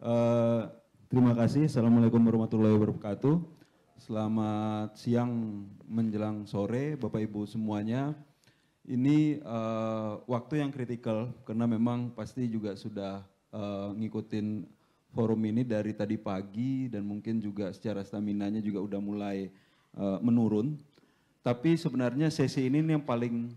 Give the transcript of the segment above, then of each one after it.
Eh, terima kasih. Assalamualaikum warahmatullahi wabarakatuh. Selamat siang menjelang sore, Bapak Ibu semuanya. Ini uh, waktu yang kritikal karena memang pasti juga sudah uh, ngikutin forum ini dari tadi pagi dan mungkin juga secara stamina-nya juga udah mulai uh, menurun. Tapi sebenarnya sesi ini yang paling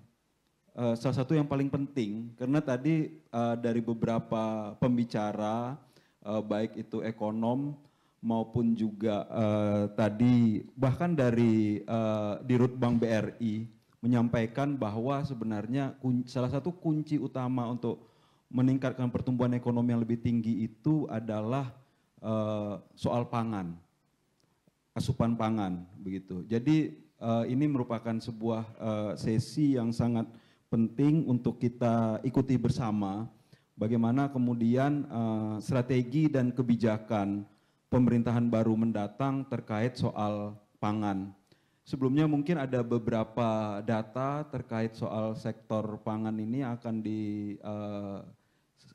uh, salah satu yang paling penting karena tadi uh, dari beberapa pembicara uh, baik itu ekonom maupun juga uh, tadi bahkan dari uh, di Bank BRI menyampaikan bahwa sebenarnya kunci, salah satu kunci utama untuk meningkatkan pertumbuhan ekonomi yang lebih tinggi itu adalah uh, soal pangan asupan pangan begitu. Jadi uh, ini merupakan sebuah uh, sesi yang sangat penting untuk kita ikuti bersama bagaimana kemudian uh, strategi dan kebijakan pemerintahan baru mendatang terkait soal pangan. Sebelumnya mungkin ada beberapa data terkait soal sektor pangan ini akan di, uh,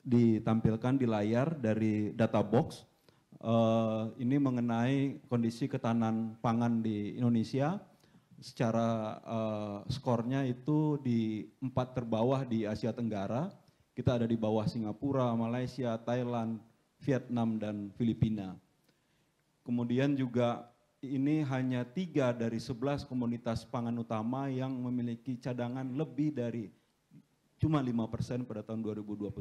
ditampilkan di layar dari data box. Uh, eh, ini mengenai kondisi ketahanan pangan di Indonesia secara uh, skornya itu di empat terbawah di Asia Tenggara kita ada di bawah Singapura, Malaysia, Thailand, Vietnam, dan Filipina. Kemudian juga ini hanya tiga dari sebelas komunitas pangan utama yang memiliki cadangan lebih dari cuma lima persen pada tahun 2023.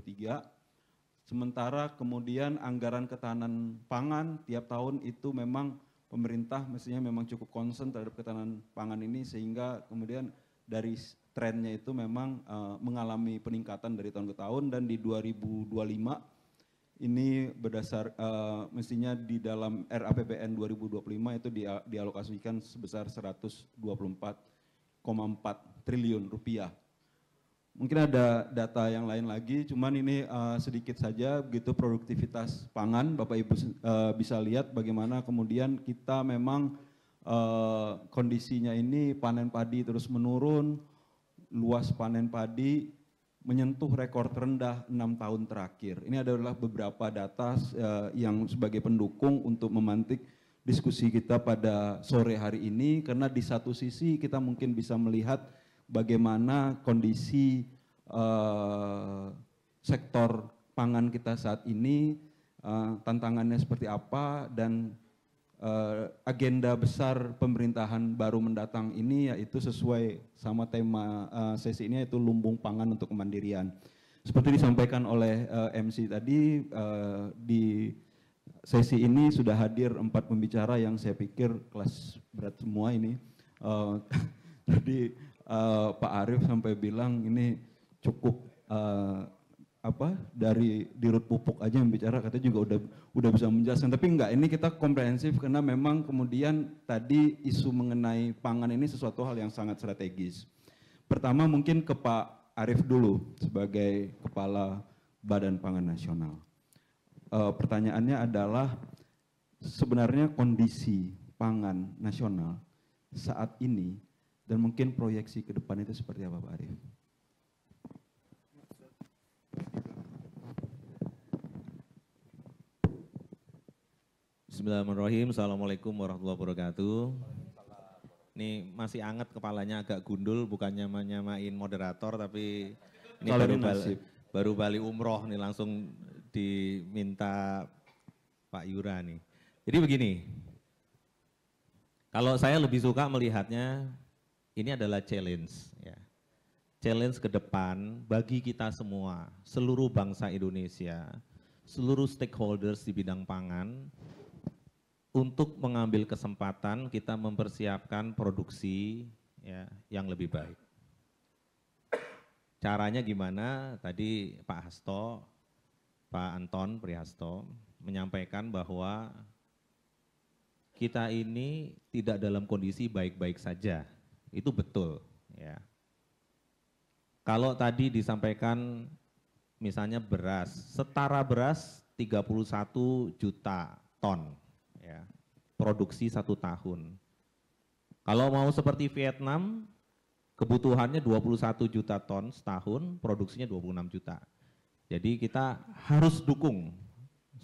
Sementara kemudian anggaran ketahanan pangan tiap tahun itu memang pemerintah mestinya memang cukup konsen terhadap ketahanan pangan ini sehingga kemudian dari trennya itu memang uh, mengalami peningkatan dari tahun ke tahun dan di 2025 ini berdasar uh, mestinya di dalam RAPBN 2025 itu dia, dialokasikan sebesar 124,4 triliun rupiah. Mungkin ada data yang lain lagi, cuman ini uh, sedikit saja begitu produktivitas pangan, Bapak Ibu uh, bisa lihat bagaimana kemudian kita memang uh, kondisinya ini panen padi terus menurun, luas panen padi menyentuh rekor terendah enam tahun terakhir. Ini adalah beberapa data uh, yang sebagai pendukung untuk memantik diskusi kita pada sore hari ini karena di satu sisi kita mungkin bisa melihat bagaimana kondisi uh, sektor pangan kita saat ini, uh, tantangannya seperti apa dan uh, agenda besar pemerintahan baru mendatang ini yaitu sesuai sama tema uh, sesi ini yaitu lumbung pangan untuk kemandirian. Seperti disampaikan oleh uh, eh, MC tadi uh, di sesi ini sudah hadir empat pembicara yang saya pikir kelas berat semua ini. Uh, jadi uh, Pak Arief sampai bilang ini cukup uh, apa dari dirut pupuk aja yang bicara katanya juga udah udah bisa menjelaskan tapi enggak ini kita komprehensif karena memang kemudian tadi isu mengenai pangan ini sesuatu hal yang sangat strategis. Pertama mungkin ke Pak Arief dulu sebagai kepala Badan Pangan Nasional. E, pertanyaannya adalah sebenarnya kondisi pangan nasional saat ini dan mungkin proyeksi ke depan itu seperti apa Pak Arief? Bismillahirrahmanirrahim. Assalamualaikum warahmatullahi wabarakatuh. Ini masih anget kepalanya agak gundul, bukannya menyamain moderator, tapi ini baru, balik, baru Bali umroh nih langsung diminta Pak Yura nih. Jadi begini, kalau saya lebih suka melihatnya ini adalah challenge ya. Challenge ke depan bagi kita semua, seluruh bangsa Indonesia, seluruh stakeholders di bidang pangan, untuk mengambil kesempatan kita mempersiapkan produksi ya, yang lebih baik. Caranya gimana? Tadi Pak Hasto, Pak Anton Prihasto menyampaikan bahwa kita ini tidak dalam kondisi baik-baik saja. Itu betul, ya. Kalau tadi disampaikan misalnya beras, setara beras 31 juta ton ya produksi satu tahun. Kalau mau seperti Vietnam, kebutuhannya 21 juta ton setahun, produksinya 26 juta. Jadi kita harus dukung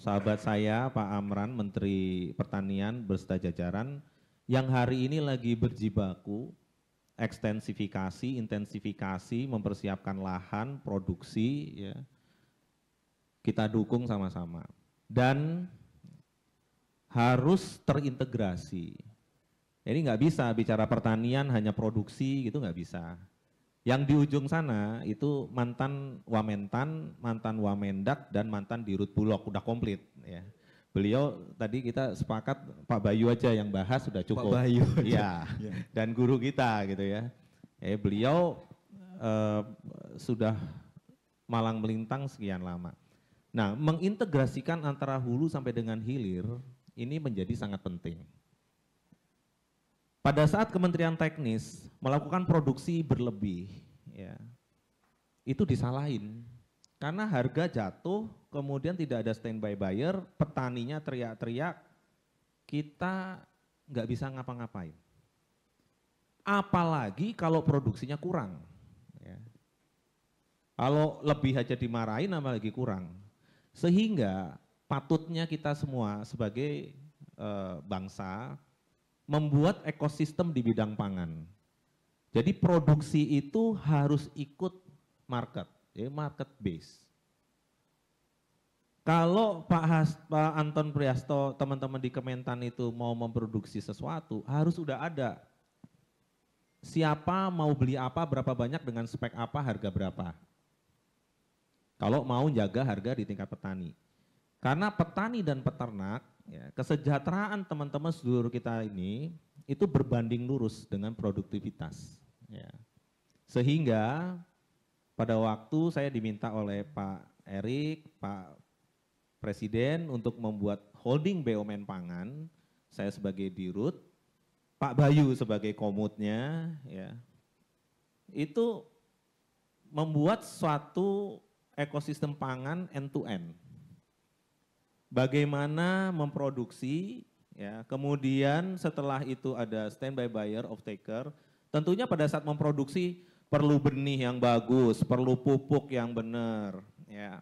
sahabat saya Pak Amran, Menteri Pertanian berserta jajaran yang hari ini lagi berjibaku ekstensifikasi, intensifikasi, mempersiapkan lahan, produksi ya. Kita dukung sama-sama. Dan harus terintegrasi. Jadi nggak bisa bicara pertanian hanya produksi gitu nggak bisa. Yang di ujung sana itu mantan Wamentan, mantan Wamendak dan mantan Dirut Bulog udah komplit ya. Beliau tadi kita sepakat Pak Bayu aja yang bahas sudah cukup. Pak Bayu. Iya. ya. Dan guru kita gitu ya. Eh beliau eh, sudah malang melintang sekian lama. Nah, mengintegrasikan antara hulu sampai dengan hilir ini menjadi sangat penting. Pada saat Kementerian Teknis melakukan produksi berlebih, ya, itu disalahin karena harga jatuh, kemudian tidak ada standby buyer, petaninya teriak-teriak, kita nggak bisa ngapa-ngapain. Apalagi kalau produksinya kurang. Ya. Kalau lebih aja dimarahin apalagi kurang. Sehingga patutnya kita semua sebagai eh, bangsa membuat ekosistem di bidang pangan. Jadi produksi itu harus ikut market, ya market base. Kalau Pak, Has, Pak Anton Priasto, teman-teman di Kementan itu mau memproduksi sesuatu, harus sudah ada. Siapa mau beli apa, berapa banyak, dengan spek apa, harga berapa. Kalau mau jaga harga di tingkat petani. Karena petani dan peternak, ya, kesejahteraan teman-teman seluruh kita ini itu berbanding lurus dengan produktivitas. Ya. Sehingga pada waktu saya diminta oleh Pak Erik, Pak Presiden untuk membuat holding BUMN pangan, saya sebagai dirut, Pak Bayu sebagai komutnya, ya itu membuat suatu ekosistem pangan end to end bagaimana memproduksi, ya, kemudian setelah itu ada standby buyer, of taker. Tentunya pada saat memproduksi perlu benih yang bagus, perlu pupuk yang benar, ya.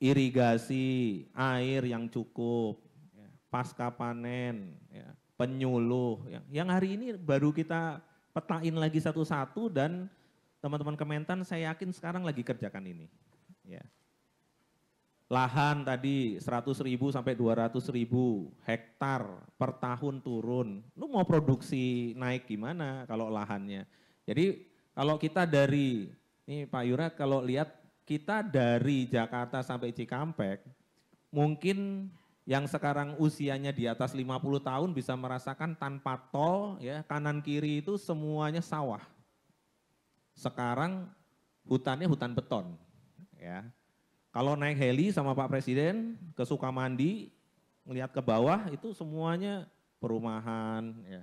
Irigasi, air yang cukup, ya. pasca panen, ya. penyuluh. Ya. Yang hari ini baru kita petain lagi satu-satu dan teman-teman Kementan saya yakin sekarang lagi kerjakan ini. Ya lahan tadi 100 ribu sampai 200 ribu hektar per tahun turun. Lu mau produksi naik gimana kalau lahannya? Jadi kalau kita dari, ini Pak Yura kalau lihat kita dari Jakarta sampai Cikampek, mungkin yang sekarang usianya di atas 50 tahun bisa merasakan tanpa tol ya kanan kiri itu semuanya sawah. Sekarang hutannya hutan beton ya kalau naik heli sama Pak Presiden ke Sukamandi, melihat ke bawah itu semuanya perumahan ya.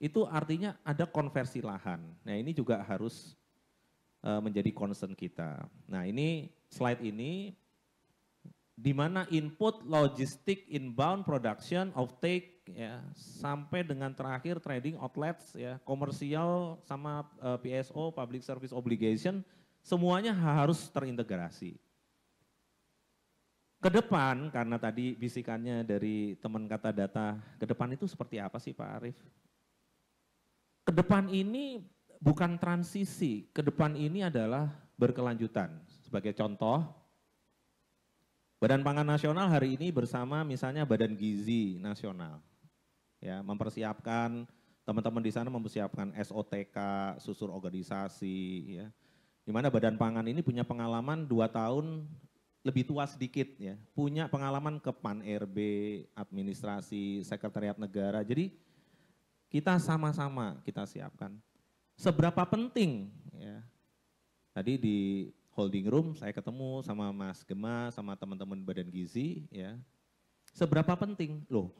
Itu artinya ada konversi lahan. Nah, ini juga harus uh, menjadi concern kita. Nah, ini slide ini di mana input logistik inbound production of take ya sampai dengan terakhir trading outlets ya komersial sama uh, e, PSO public service obligation semuanya harus terintegrasi. Ke depan, karena tadi bisikannya dari teman kata data, ke depan itu seperti apa sih Pak Arif? Ke depan ini bukan transisi, ke depan ini adalah berkelanjutan. Sebagai contoh, Badan Pangan Nasional hari ini bersama misalnya Badan Gizi Nasional, ya mempersiapkan teman-teman di sana mempersiapkan SOTK, susur organisasi, ya. Di mana Badan Pangan ini punya pengalaman dua tahun lebih tua sedikit ya, punya pengalaman ke PAN RB, administrasi, sekretariat negara. Jadi kita sama-sama kita siapkan. Seberapa penting ya. Tadi di holding room saya ketemu sama Mas Gema sama teman-teman Badan Gizi ya. Seberapa penting? Loh,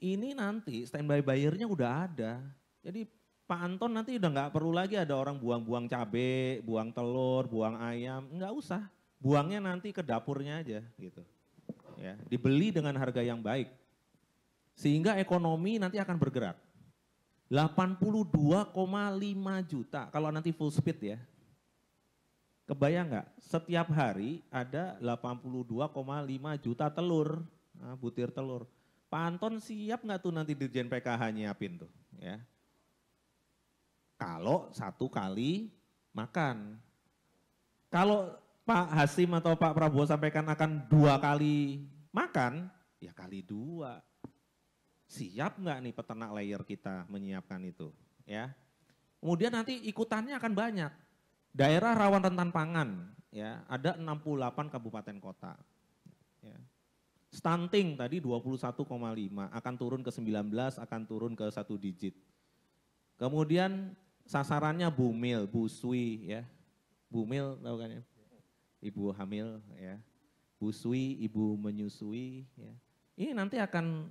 ini nanti standby bayarnya udah ada. Jadi Pak Anton nanti udah nggak perlu lagi ada orang buang-buang cabe, buang telur, buang ayam, nggak usah buangnya nanti ke dapurnya aja gitu. Ya, dibeli dengan harga yang baik. Sehingga ekonomi nanti akan bergerak. 82,5 juta kalau nanti full speed ya. Kebayang nggak? Setiap hari ada 82,5 juta telur, ah, butir telur. Panton siap nggak tuh nanti dirjen PKH nyiapin tuh, ya? Kalau satu kali makan, kalau Pak Hasim atau Pak Prabowo sampaikan akan dua kali makan, ya kali dua. Siap nggak nih peternak layer kita menyiapkan itu? Ya. Kemudian nanti ikutannya akan banyak. Daerah rawan rentan pangan, ya ada 68 kabupaten kota. Ya. Stunting tadi 21,5 akan turun ke 19, akan turun ke satu digit. Kemudian sasarannya bumil, busui ya. Bumil tahu kan ya? ibu hamil ya, busui ibu menyusui ya. Ini nanti akan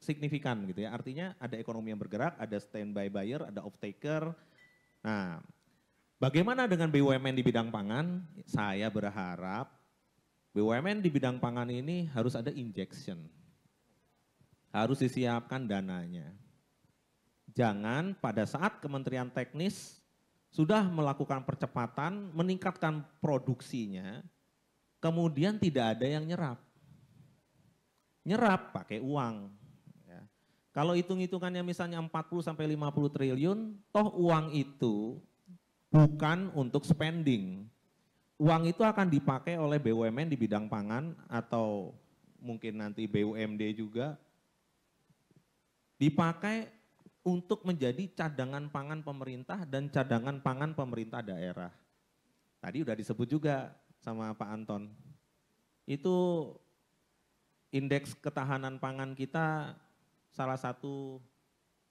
signifikan gitu ya. Artinya ada ekonomi yang bergerak, ada standby buyer, ada off taker. Nah, bagaimana dengan BUMN di bidang pangan? Saya berharap BUMN di bidang pangan ini harus ada injection. Harus disiapkan dananya. Jangan pada saat Kementerian Teknis sudah melakukan percepatan, meningkatkan produksinya, kemudian tidak ada yang nyerap. Nyerap pakai uang. Ya. Kalau hitung-hitungannya misalnya 40 sampai 50 triliun, toh uang itu bukan untuk spending. Uang itu akan dipakai oleh BUMN di bidang pangan atau mungkin nanti BUMD juga dipakai untuk menjadi cadangan pangan pemerintah dan cadangan pangan pemerintah daerah. Tadi udah disebut juga sama Pak Anton. Itu indeks ketahanan pangan kita salah satu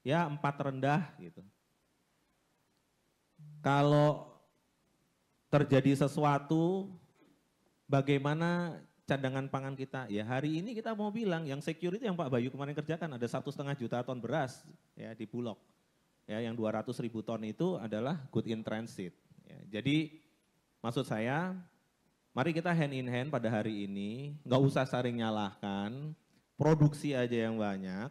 ya empat rendah gitu. Kalau terjadi sesuatu, bagaimana cadangan pangan kita. Ya hari ini kita mau bilang yang security yang Pak Bayu kemarin kerjakan ada satu setengah juta ton beras ya di Bulog. Ya yang 200 ribu ton itu adalah good in transit. Ya, jadi maksud saya mari kita hand in hand pada hari ini nggak usah saring nyalahkan produksi aja yang banyak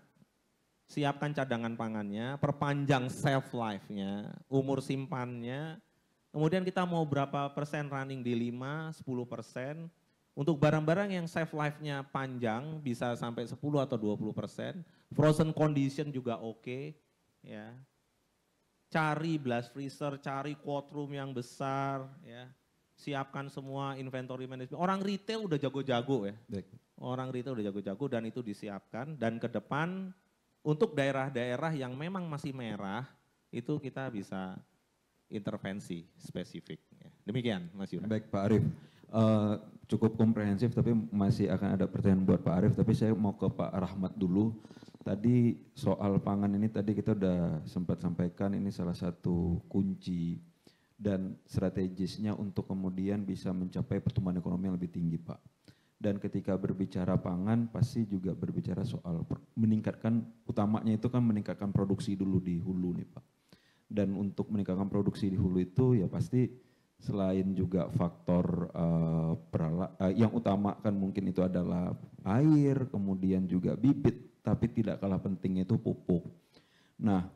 siapkan cadangan pangannya, perpanjang shelf life-nya, umur simpannya, kemudian kita mau berapa persen running di 5, 10 persen, untuk barang-barang yang shelf life-nya panjang bisa sampai 10 atau 20 persen. Frozen condition juga oke. Okay, ya. Cari blast freezer, cari room yang besar. ya Siapkan semua inventory management. Orang retail udah jago-jago ya. Baik. Orang retail udah jago-jago dan itu disiapkan. Dan ke depan untuk daerah-daerah yang memang masih merah itu kita bisa intervensi spesifik. Ya. Demikian Mas Yura. Baik Pak Arief. Uh, eh, cukup komprehensif tapi masih akan ada pertanyaan buat Pak Arief tapi saya mau ke Pak Rahmat dulu. Tadi soal pangan ini tadi kita udah sempat sampaikan ini salah satu kunci dan strategisnya untuk kemudian bisa mencapai pertumbuhan ekonomi yang lebih tinggi, Pak. Dan ketika berbicara pangan pasti juga berbicara soal meningkatkan utamanya itu kan meningkatkan produksi dulu di hulu nih, Pak. Dan untuk meningkatkan produksi di hulu itu ya pasti selain juga faktor uh, uh, yang utama kan mungkin itu adalah air, kemudian juga bibit, tapi tidak kalah pentingnya itu pupuk. Nah,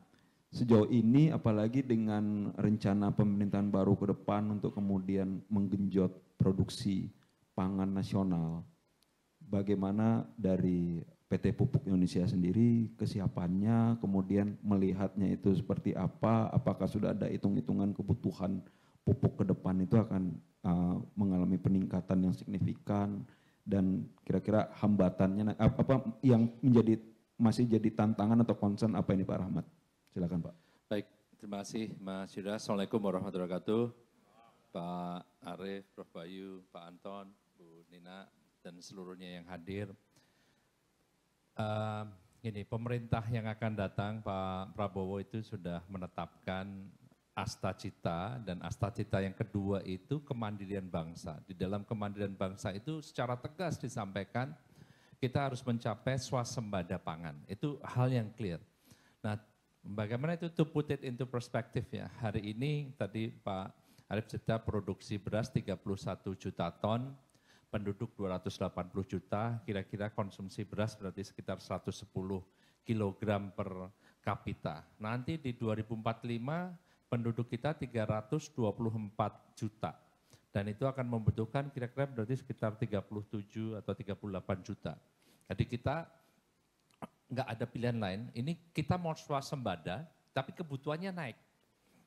sejauh ini apalagi dengan rencana pemerintahan baru ke depan untuk kemudian menggenjot produksi pangan nasional, bagaimana dari PT Pupuk Indonesia sendiri kesiapannya, kemudian melihatnya itu seperti apa, apakah sudah ada hitung-hitungan kebutuhan pupuk ke depan itu akan uh, mengalami peningkatan yang signifikan dan kira-kira hambatannya eh, apa, yang menjadi masih jadi tantangan atau concern apa ini Pak Rahmat? Silakan Pak. Baik, terima kasih Mas Yuda. Assalamualaikum warahmatullahi wabarakatuh. Pak Arif, Prof. Bayu, Pak Anton, Bu Nina, dan seluruhnya yang hadir. Uh, ini pemerintah yang akan datang Pak Prabowo itu sudah menetapkan astacita dan astacita yang kedua itu kemandirian bangsa. Di dalam kemandirian bangsa itu secara tegas disampaikan kita harus mencapai swasembada pangan. Itu hal yang clear. Nah, bagaimana itu to put it into perspective ya. Hari ini tadi Pak Arif cerita produksi beras 31 juta ton, penduduk 280 juta, kira-kira konsumsi beras berarti sekitar 110 kilogram per kapita. Nanti di 2045 penduduk kita 324 juta. Dan itu akan membutuhkan kira-kira berarti sekitar 37 atau 38 juta. Jadi kita nggak ada pilihan lain. Ini kita mau swasembada, tapi kebutuhannya naik.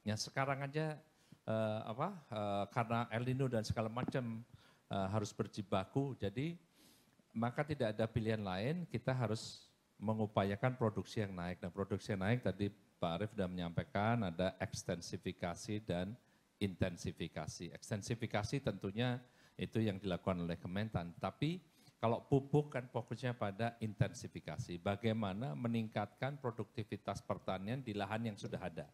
yang sekarang aja eh, apa eh, karena El Nino dan segala macam eh, harus berjibaku, jadi maka tidak ada pilihan lain. Kita harus mengupayakan produksi yang naik. Nah produksi yang naik tadi Pak Arief sudah menyampaikan ada ekstensifikasi dan intensifikasi. Ekstensifikasi tentunya itu yang dilakukan oleh Kementan, tapi kalau pupuk kan fokusnya pada intensifikasi, bagaimana meningkatkan produktivitas pertanian di lahan yang sudah ada.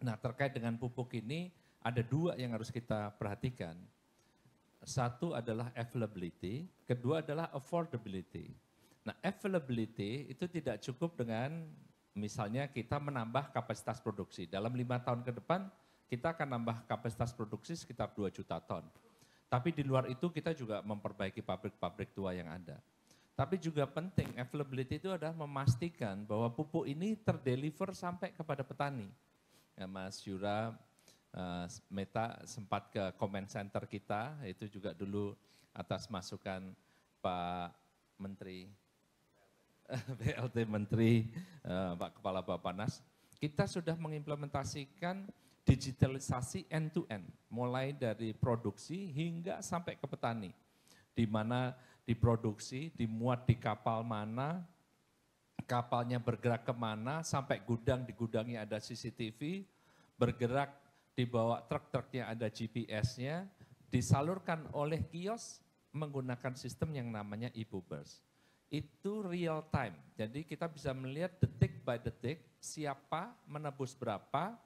Nah terkait dengan pupuk ini ada dua yang harus kita perhatikan. Satu adalah availability, kedua adalah affordability. Nah, availability itu tidak cukup dengan Misalnya kita menambah kapasitas produksi. Dalam lima tahun ke depan kita akan nambah kapasitas produksi sekitar 2 juta ton. Tapi di luar itu kita juga memperbaiki pabrik-pabrik tua yang ada. Tapi juga penting availability itu adalah memastikan bahwa pupuk ini terdeliver sampai kepada petani. Ya, Mas Yura uh, Meta sempat ke comment center kita, itu juga dulu atas masukan Pak Menteri BLT Menteri eh, Pak Kepala Bapanas, kita sudah mengimplementasikan digitalisasi end to end, mulai dari produksi hingga sampai ke petani. Di mana diproduksi, dimuat di kapal mana, kapalnya bergerak kemana, sampai gudang, di gudangnya ada CCTV, bergerak dibawa truk-truknya ada GPS-nya, disalurkan oleh kios menggunakan sistem yang namanya e-boobers itu real time. Jadi kita bisa melihat detik by detik siapa menebus berapa,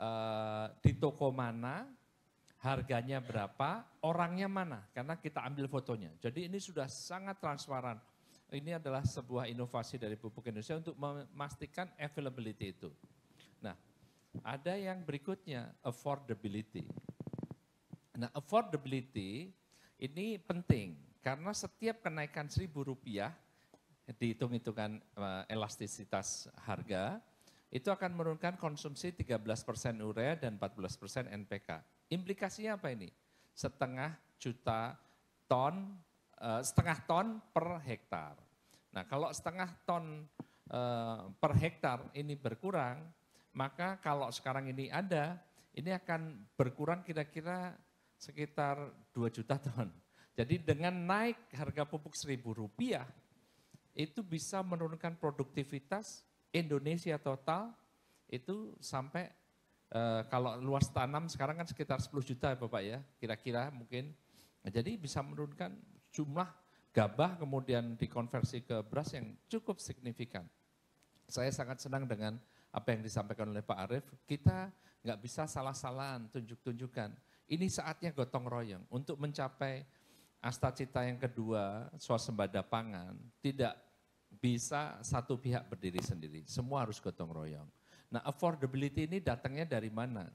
eh, di toko mana, harganya berapa, orangnya mana. Karena kita ambil fotonya. Jadi ini sudah sangat transparan. Ini adalah sebuah inovasi dari Pupuk Indonesia untuk memastikan availability itu. Nah, ada yang berikutnya, affordability. Nah, affordability ini penting karena setiap kenaikan seribu rupiah, dihitung-hitungan eh, elastisitas harga, itu akan menurunkan konsumsi 13% urea dan 14% NPK. Implikasinya apa ini? Setengah juta ton, eh, setengah ton per hektar. Nah kalau setengah ton eh, per hektar ini berkurang, maka kalau sekarang ini ada, ini akan berkurang kira-kira sekitar 2 juta ton jadi dengan naik harga pupuk seribu rupiah, itu bisa menurunkan produktivitas Indonesia total itu sampai e, kalau luas tanam sekarang kan sekitar 10 juta ya Bapak ya, kira-kira mungkin. Nah, jadi bisa menurunkan jumlah gabah kemudian dikonversi ke beras yang cukup signifikan. Saya sangat senang dengan apa yang disampaikan oleh Pak Arief, kita nggak bisa salah-salahan, tunjuk-tunjukkan. Ini saatnya gotong royong untuk mencapai asta cita yang kedua, swasembada pangan, tidak bisa satu pihak berdiri sendiri. Semua harus gotong royong. Nah affordability ini datangnya dari mana?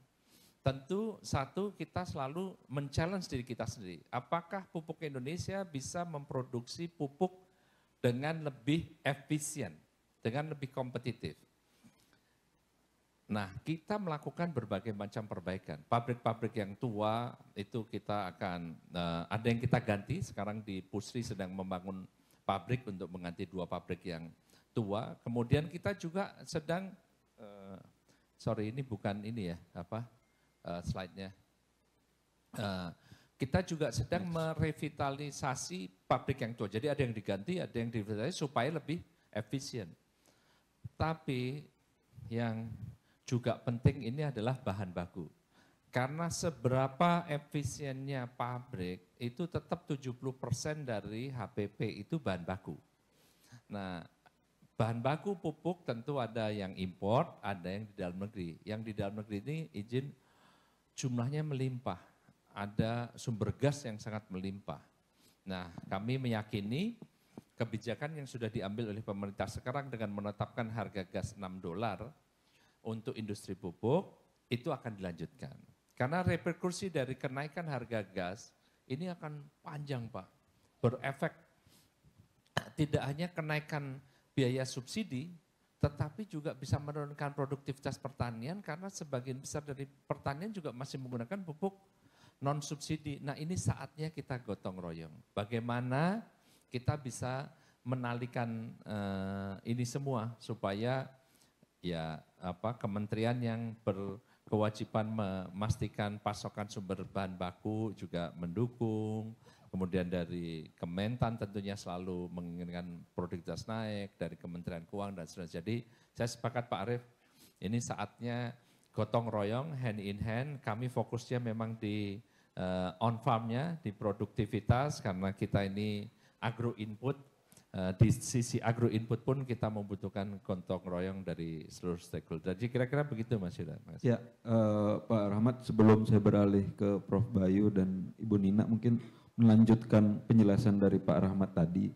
Tentu satu kita selalu men-challenge diri kita sendiri. Apakah pupuk Indonesia bisa memproduksi pupuk dengan lebih efisien, dengan lebih kompetitif? Nah, kita melakukan berbagai macam perbaikan. Pabrik-pabrik yang tua itu kita akan uh, ada yang kita ganti. Sekarang di Pusri sedang membangun pabrik untuk mengganti dua pabrik yang tua. Kemudian kita juga sedang uh, sorry ini bukan ini ya apa uh, slide-nya. Uh, kita juga sedang merevitalisasi pabrik yang tua. Jadi ada yang diganti, ada yang direvitalisasi supaya lebih efisien. Tapi yang juga penting ini adalah bahan baku. Karena seberapa efisiennya pabrik itu tetap 70% dari HPP itu bahan baku. Nah, bahan baku pupuk tentu ada yang import, ada yang di dalam negeri. Yang di dalam negeri ini izin jumlahnya melimpah. Ada sumber gas yang sangat melimpah. Nah, kami meyakini kebijakan yang sudah diambil oleh pemerintah sekarang dengan menetapkan harga gas 6 dolar untuk industri pupuk itu akan dilanjutkan. Karena reperkusi dari kenaikan harga gas ini akan panjang Pak. Berefek tidak hanya kenaikan biaya subsidi, tetapi juga bisa menurunkan produktivitas pertanian karena sebagian besar dari pertanian juga masih menggunakan pupuk non subsidi. Nah ini saatnya kita gotong royong. Bagaimana kita bisa menalikan uh, ini semua supaya ya apa kementerian yang berkewajiban memastikan pasokan sumber bahan baku juga mendukung. Kemudian dari Kementan tentunya selalu menginginkan produktivitas naik, dari Kementerian Keuangan dan sebagainya. Jadi saya sepakat Pak Arif ini saatnya gotong royong, hand in hand, kami fokusnya memang di uh, on farmnya, di produktivitas karena kita ini agro input Eh, di sisi agro input pun kita membutuhkan kontong royong dari seluruh stakeholder. Jadi kira-kira begitu Mas Yuda. Mas. Ya, uh, Pak Rahmat sebelum saya beralih ke Prof Bayu dan Ibu Nina mungkin melanjutkan penjelasan dari Pak Rahmat tadi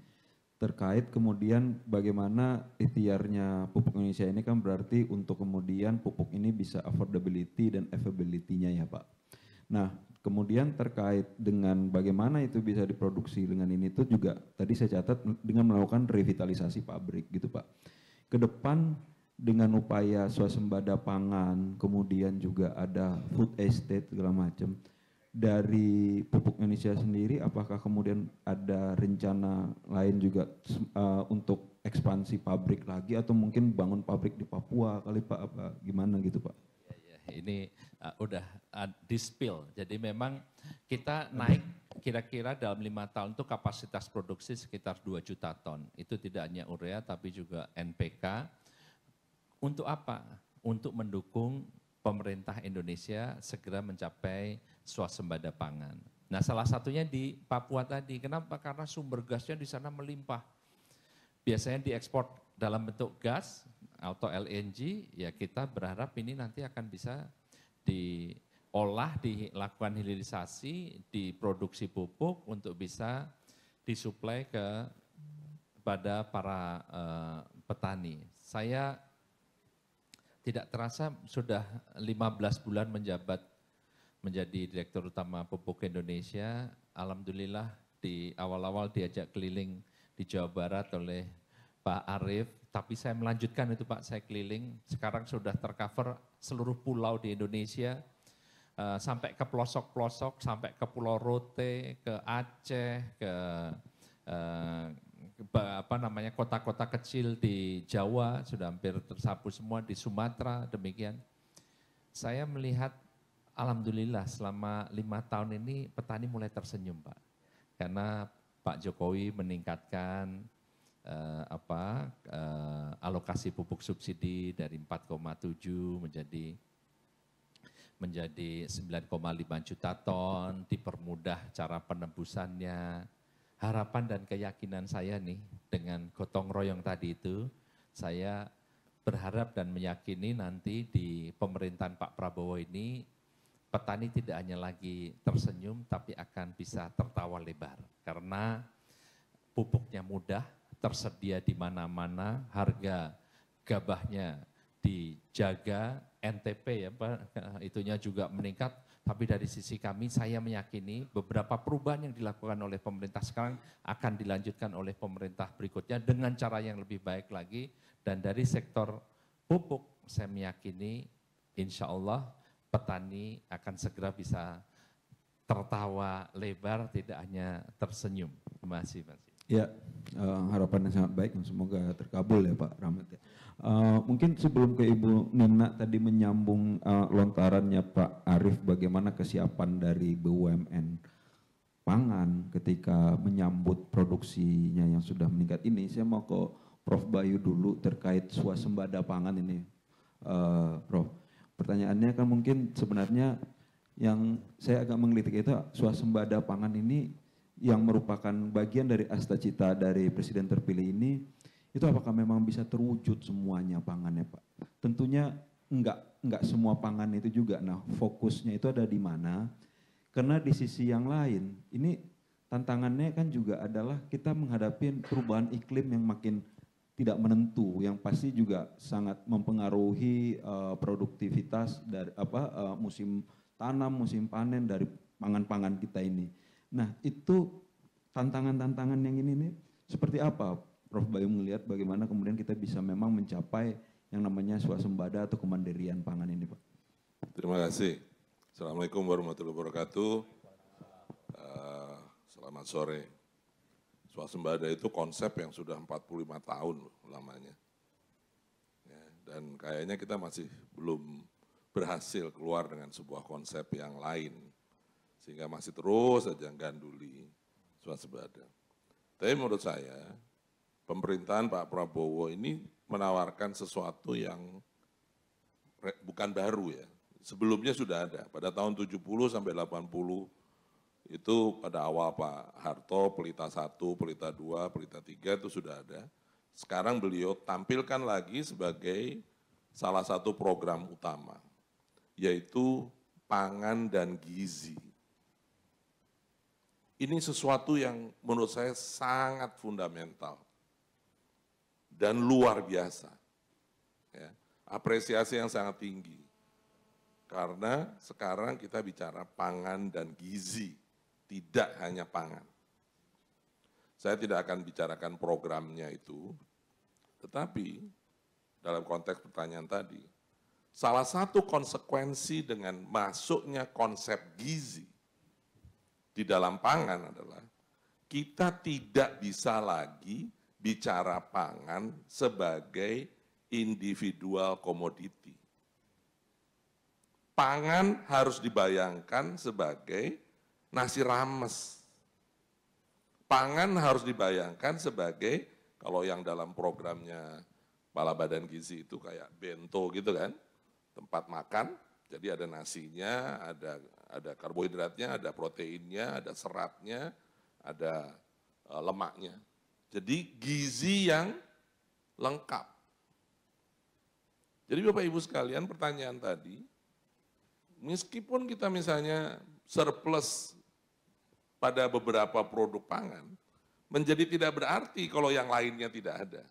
terkait kemudian bagaimana ikhtiarnya pupuk Indonesia ini kan berarti untuk kemudian pupuk ini bisa affordability dan availability-nya ya Pak. Nah, kemudian terkait dengan bagaimana itu bisa diproduksi dengan ini itu juga tadi saya catat dengan melakukan revitalisasi pabrik gitu Pak. Ke depan dengan upaya swasembada pangan, kemudian juga ada food estate segala macam. Dari pupuk Indonesia sendiri, apakah kemudian ada rencana lain juga uh, untuk ekspansi pabrik lagi atau mungkin bangun pabrik di Papua kali Pak apa gimana gitu Pak? ini uh, udah uh, eh, dispil. Jadi memang kita naik kira-kira dalam lima tahun itu kapasitas produksi sekitar 2 juta ton. Itu tidak hanya urea tapi juga NPK. Untuk apa? Untuk mendukung pemerintah Indonesia segera mencapai swasembada pangan. Nah salah satunya di Papua tadi. Kenapa? Karena sumber gasnya di sana melimpah. Biasanya diekspor dalam bentuk gas, atau LNG, ya kita berharap ini nanti akan bisa diolah, dilakukan hilirisasi, diproduksi pupuk untuk bisa disuplai ke kepada para uh, petani. Saya tidak terasa sudah 15 bulan menjabat menjadi Direktur Utama Pupuk Indonesia. Alhamdulillah di awal-awal diajak keliling di Jawa Barat oleh Pak Arief tapi saya melanjutkan itu Pak, saya keliling. Sekarang sudah tercover seluruh pulau di Indonesia, eh, sampai ke pelosok-pelosok, sampai ke Pulau Rote, ke Aceh, eh, ke, apa namanya kota-kota kecil di Jawa sudah hampir tersapu semua di Sumatera demikian. Saya melihat alhamdulillah selama lima tahun ini petani mulai tersenyum pak, karena Pak Jokowi meningkatkan eh, apa eh, alokasi pupuk subsidi dari 4,7 menjadi menjadi 9,5 juta ton, dipermudah cara penebusannya Harapan dan keyakinan saya nih dengan gotong royong tadi itu, saya berharap dan meyakini nanti di pemerintahan Pak Prabowo ini petani tidak hanya lagi tersenyum tapi akan bisa tertawa lebar karena pupuknya mudah, tersedia di mana-mana, harga gabahnya dijaga, NTP ya Pak, itunya juga meningkat. Tapi dari sisi kami saya meyakini beberapa perubahan yang dilakukan oleh pemerintah sekarang akan dilanjutkan oleh pemerintah berikutnya dengan cara yang lebih baik lagi. Dan dari sektor pupuk saya meyakini insya Allah petani akan segera bisa tertawa lebar tidak hanya tersenyum. Terima kasih. Ya, uh, harapan yang sangat baik, dan semoga terkabul ya Pak Rahmat. Uh, mungkin sebelum ke Ibu Nina tadi menyambung uh, lontarannya Pak Arief bagaimana kesiapan dari BUMN pangan ketika menyambut produksinya yang sudah meningkat ini, saya mau ke Prof Bayu dulu terkait suasembada pangan ini, uh, Prof. Pertanyaannya kan mungkin sebenarnya yang saya agak mengelitik itu suasembada pangan ini yang merupakan bagian dari cita dari presiden terpilih ini itu apakah memang bisa terwujud semuanya pangannya Pak? Tentunya enggak enggak semua pangan itu juga. Nah, fokusnya itu ada di mana? Karena di sisi yang lain, ini tantangannya kan juga adalah kita menghadapi perubahan iklim yang makin tidak menentu yang pasti juga sangat mempengaruhi uh, produktivitas dari apa uh, musim tanam, musim panen dari pangan-pangan kita ini. Nah itu tantangan-tantangan yang ini nih seperti apa Prof. Bayu melihat bagaimana kemudian kita bisa memang mencapai yang namanya swasembada atau kemandirian pangan ini Pak. Terima kasih. Assalamualaikum warahmatullahi wabarakatuh. Uh, selamat sore. Swasembada itu konsep yang sudah 45 tahun lamanya. Ya, dan kayaknya kita masih belum berhasil keluar dengan sebuah konsep yang lain sehingga masih terus saja ganduli swasembada. Tapi menurut saya, pemerintahan Pak Prabowo ini menawarkan sesuatu yang bukan baru ya. Sebelumnya sudah ada, pada tahun 70 sampai 80 itu pada awal Pak Harto, Pelita 1, Pelita 2, Pelita 3 itu sudah ada. Sekarang beliau tampilkan lagi sebagai salah satu program utama, yaitu pangan dan gizi. Ini sesuatu yang menurut saya sangat fundamental dan luar biasa. Ya, apresiasi yang sangat tinggi. Karena sekarang kita bicara pangan dan gizi, tidak hanya pangan. Saya tidak akan bicarakan programnya itu, tetapi dalam konteks pertanyaan tadi, salah satu konsekuensi dengan masuknya konsep gizi di dalam pangan adalah kita tidak bisa lagi bicara pangan sebagai individual komoditi. Pangan harus dibayangkan sebagai nasi rames. Pangan harus dibayangkan sebagai kalau yang dalam programnya Kepala Badan Gizi itu kayak bento gitu kan, tempat makan, jadi ada nasinya, ada ada karbohidratnya, ada proteinnya, ada seratnya, ada e, lemaknya. Jadi gizi yang lengkap. Jadi Bapak Ibu sekalian pertanyaan tadi, meskipun kita misalnya surplus pada beberapa produk pangan, menjadi tidak berarti kalau yang lainnya tidak ada.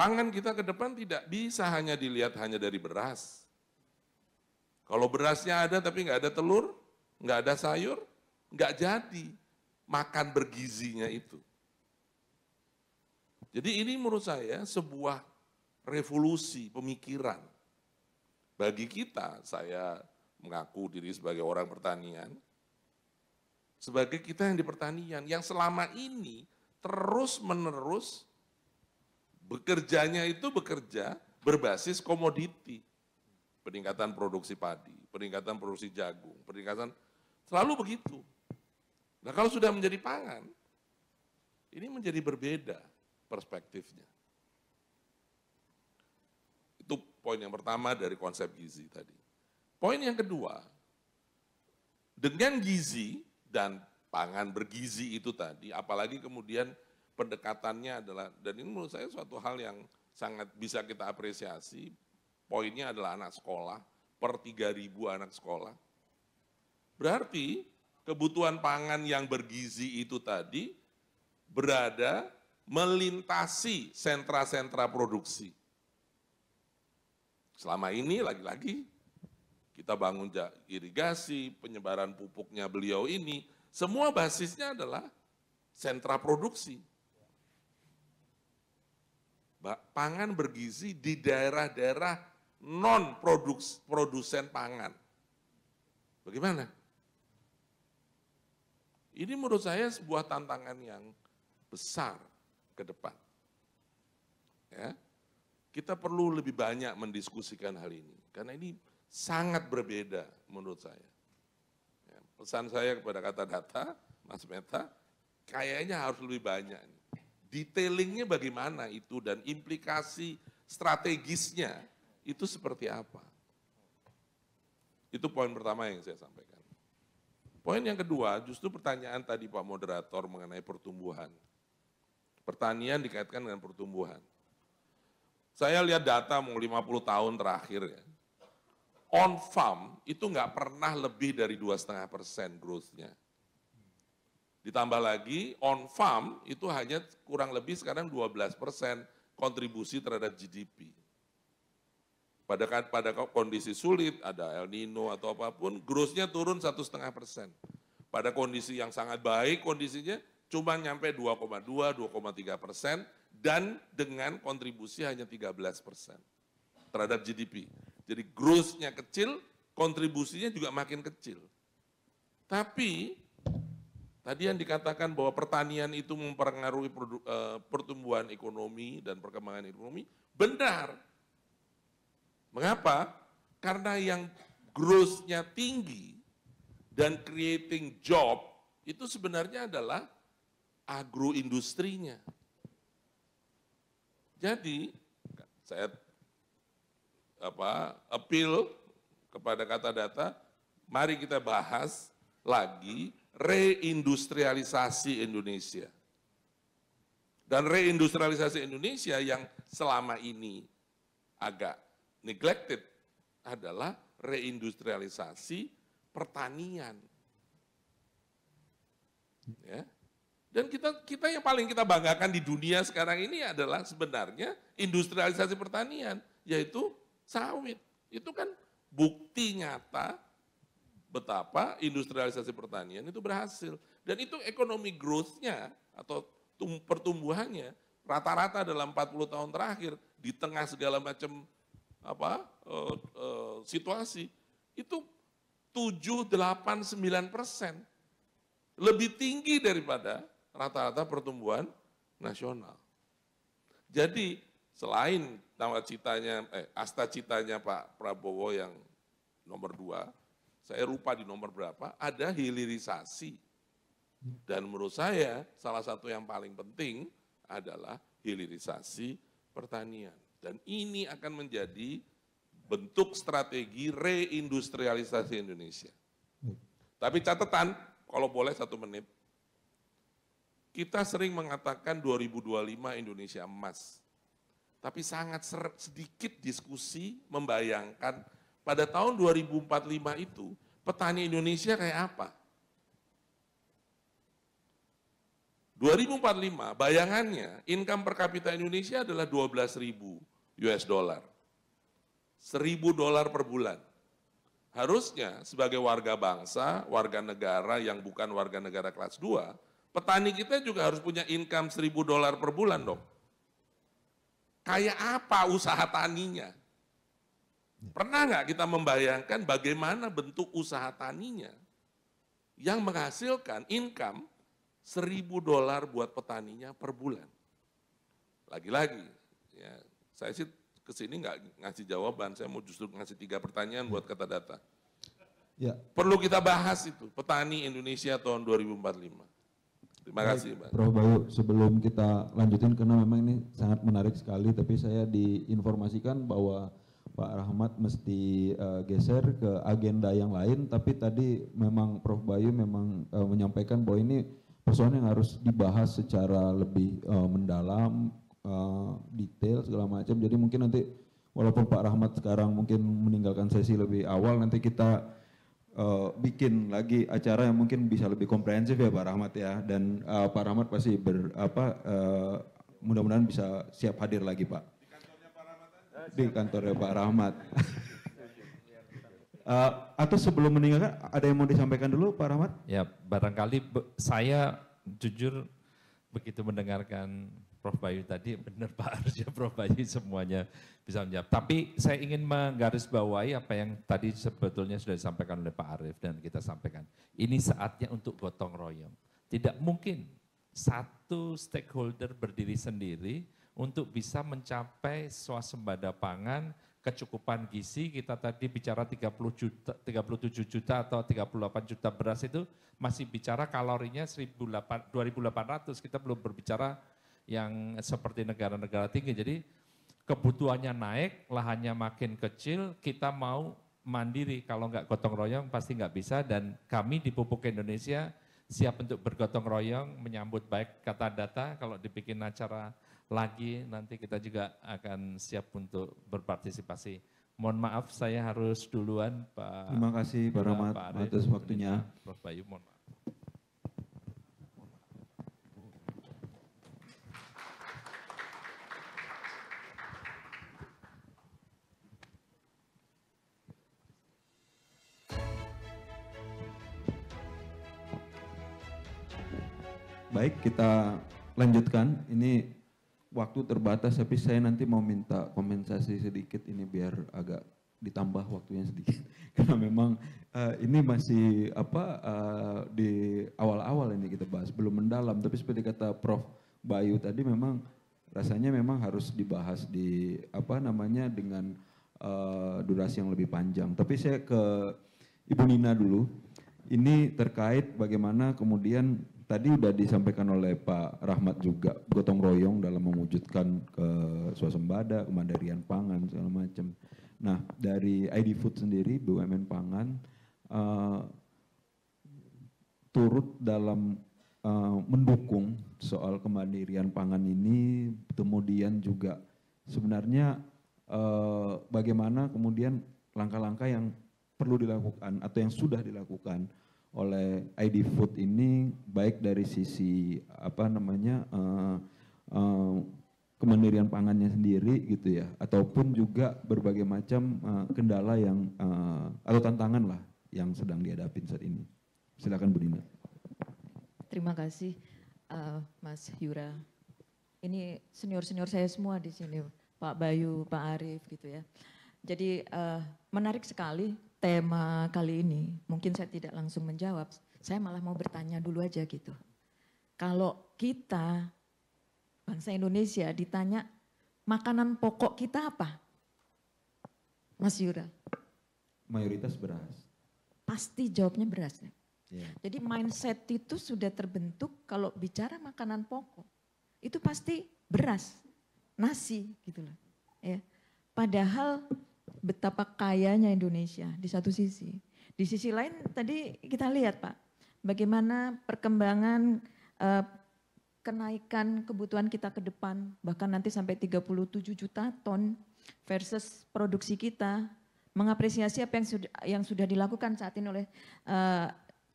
Pangan kita ke depan tidak bisa hanya dilihat hanya dari beras. Kalau berasnya ada tapi nggak ada telur, nggak ada sayur, nggak jadi makan bergizinya itu. Jadi ini menurut saya sebuah revolusi pemikiran. Bagi kita, saya mengaku diri sebagai orang pertanian, sebagai kita yang di pertanian, yang selama ini terus-menerus Bekerjanya itu bekerja berbasis komoditi. Peningkatan produksi padi, peningkatan produksi jagung, peningkatan selalu begitu. Nah kalau sudah menjadi pangan, ini menjadi berbeda perspektifnya. Itu poin yang pertama dari konsep gizi tadi. Poin yang kedua, dengan gizi dan pangan bergizi itu tadi, apalagi kemudian pendekatannya adalah, dan ini menurut saya suatu hal yang sangat bisa kita apresiasi, poinnya adalah anak sekolah, per 3.000 anak sekolah. Berarti kebutuhan pangan yang bergizi itu tadi berada melintasi sentra-sentra produksi. Selama ini lagi-lagi kita bangun irigasi, penyebaran pupuknya beliau ini, semua basisnya adalah sentra produksi pangan bergizi di daerah-daerah non -produks, produsen pangan. Bagaimana? Ini menurut saya sebuah tantangan yang besar ke depan. Ya. Kita perlu lebih banyak mendiskusikan hal ini karena ini sangat berbeda menurut saya. Ya, pesan saya kepada kata data, Mas Meta, kayaknya harus lebih banyak ini detailingnya bagaimana itu dan implikasi strategisnya itu seperti apa. Itu poin pertama yang saya sampaikan. Poin yang kedua, justru pertanyaan tadi Pak Moderator mengenai pertumbuhan. Pertanian dikaitkan dengan pertumbuhan. Saya lihat data mau 50 tahun terakhir ya. On farm itu nggak pernah lebih dari dua setengah persen growth-nya. Ditambah lagi on farm itu hanya kurang lebih sekarang 12 persen kontribusi terhadap GDP. Pada kan, pada kondisi sulit ada El Nino atau apapun, growth turun satu setengah persen. Pada kondisi yang sangat baik kondisinya cuma nyampe 2,2, 2,3 persen dan dengan kontribusi hanya 13 persen terhadap GDP. Jadi growth kecil, kontribusinya juga makin kecil. Tapi Tadi yang dikatakan bahwa pertanian itu mempengaruhi eh, pertumbuhan ekonomi dan perkembangan ekonomi, benar. Mengapa? Karena yang growth-nya tinggi dan creating job itu sebenarnya adalah agroindustrinya. Jadi saya apa appeal kepada kata data, mari kita bahas lagi reindustrialisasi Indonesia. Dan reindustrialisasi Indonesia yang selama ini agak neglected adalah reindustrialisasi pertanian. Ya. Dan kita kita yang paling kita banggakan di dunia sekarang ini adalah sebenarnya industrialisasi pertanian, yaitu sawit. Itu kan bukti nyata betapa industrialisasi pertanian itu berhasil. Dan itu ekonomi growth-nya atau pertumbuhannya rata-rata dalam 40 tahun terakhir di tengah segala macam apa e, e, situasi itu 7, 8, 9 persen. Lebih tinggi daripada rata-rata pertumbuhan nasional. Jadi selain nama nawacitanya, eh, asta citanya Pak Prabowo yang nomor dua, saya lupa di nomor berapa, ada hilirisasi. Dan menurut saya salah satu yang paling penting adalah hilirisasi pertanian. Dan ini akan menjadi bentuk strategi reindustrialisasi Indonesia. Tapi catatan, kalau boleh satu menit, kita sering mengatakan 2025 Indonesia emas. Tapi sangat sedikit diskusi membayangkan pada tahun 2045 itu petani Indonesia kayak apa? 2045 bayangannya income per kapita Indonesia adalah 12.000 US dollar. 1000 dolar per bulan. Harusnya sebagai warga bangsa, warga negara yang bukan warga negara kelas 2, petani kita juga harus punya income 1000 dolar per bulan dong. Kayak apa usaha taninya? Pernah nggak kita membayangkan bagaimana bentuk usaha taninya yang menghasilkan income seribu dolar buat petaninya per bulan? Lagi-lagi, ya, saya sih kesini nggak ngasih jawaban, saya mau justru ngasih tiga pertanyaan buat kata data. Ya. Perlu kita bahas itu, petani Indonesia tahun 2045. Terima kasih, Pak. Prof. Bayu, sebelum kita lanjutin karena memang ini sangat menarik sekali, tapi saya diinformasikan bahwa Pak Rahmat mesti uh, geser ke agenda yang lain tapi tadi memang Prof Bayu memang uh, menyampaikan bahwa ini persoalan yang harus dibahas secara lebih uh, mendalam uh, detail segala macam jadi mungkin nanti walaupun Pak Rahmat sekarang mungkin meninggalkan sesi lebih awal nanti kita uh, bikin lagi acara yang mungkin bisa lebih komprehensif ya Pak Rahmat ya dan uh, Pak Rahmat pasti ber uh, mudah-mudahan bisa siap hadir lagi Pak di kantornya Pak Rahmat. uh, atau sebelum meninggal ada yang mau disampaikan dulu Pak Rahmat? Ya barangkali saya jujur begitu mendengarkan Prof Bayu tadi benar Pak harusnya Prof Bayu semuanya bisa menjawab. Tapi saya ingin menggarisbawahi apa yang tadi sebetulnya sudah disampaikan oleh Pak Arief dan kita sampaikan. Ini saatnya untuk gotong royong. Tidak mungkin satu stakeholder berdiri sendiri untuk bisa mencapai swasembada pangan, kecukupan gizi, kita tadi bicara 30 juta, 37 juta atau 38 juta beras itu masih bicara kalorinya 2.800, kita belum berbicara yang seperti negara-negara tinggi. Jadi kebutuhannya naik, lahannya makin kecil, kita mau mandiri kalau nggak gotong royong pasti nggak bisa dan kami di Pupuk Indonesia siap untuk bergotong royong menyambut baik kata data kalau dibikin acara lagi nanti kita juga akan siap untuk berpartisipasi. Mohon maaf saya harus duluan Pak. Terima kasih Pak Rahmat atas waktunya. Prof. Bayu, mohon maaf. Baik, kita lanjutkan. Ini waktu terbatas tapi saya nanti mau minta kompensasi sedikit ini biar agak ditambah waktunya sedikit karena memang uh, ini masih apa uh, di awal-awal ini kita bahas belum mendalam tapi seperti kata Prof Bayu tadi memang rasanya memang harus dibahas di apa namanya dengan uh, durasi yang lebih panjang tapi saya ke Ibu Nina dulu ini terkait bagaimana kemudian tadi sudah disampaikan oleh Pak Rahmat juga gotong royong dalam mewujudkan ke swasembada, kemandirian pangan segala macam. Nah dari ID Food sendiri BUMN pangan uh, turut dalam uh, mendukung soal kemandirian pangan ini, kemudian juga sebenarnya uh, bagaimana kemudian langkah-langkah yang perlu dilakukan atau yang sudah dilakukan oleh ID Food ini baik dari sisi apa namanya uh, uh, kemandirian pangannya sendiri gitu ya ataupun juga berbagai macam uh, kendala yang uh, atau tantangan lah yang sedang dihadapin saat ini. Silakan Bu Dina. Terima kasih uh, Mas Yura. Ini senior-senior saya semua di sini, Pak Bayu, Pak Arif gitu ya. Jadi uh, menarik sekali tema kali ini, mungkin saya tidak langsung menjawab, saya malah mau bertanya dulu aja gitu. Kalau kita, bangsa Indonesia ditanya, makanan pokok kita apa? Mas Yura. Mayoritas beras. Pasti jawabnya beras. Yeah. Iya. Jadi mindset itu sudah terbentuk kalau bicara makanan pokok. Itu pasti beras, nasi gitu loh. Ya. Padahal betapa kayanya Indonesia di satu sisi. Di sisi lain tadi kita lihat Pak, bagaimana perkembangan eh, kenaikan kebutuhan kita ke depan bahkan nanti sampai 37 juta ton versus produksi kita mengapresiasi apa yang sudah yang sudah dilakukan saat ini oleh uh,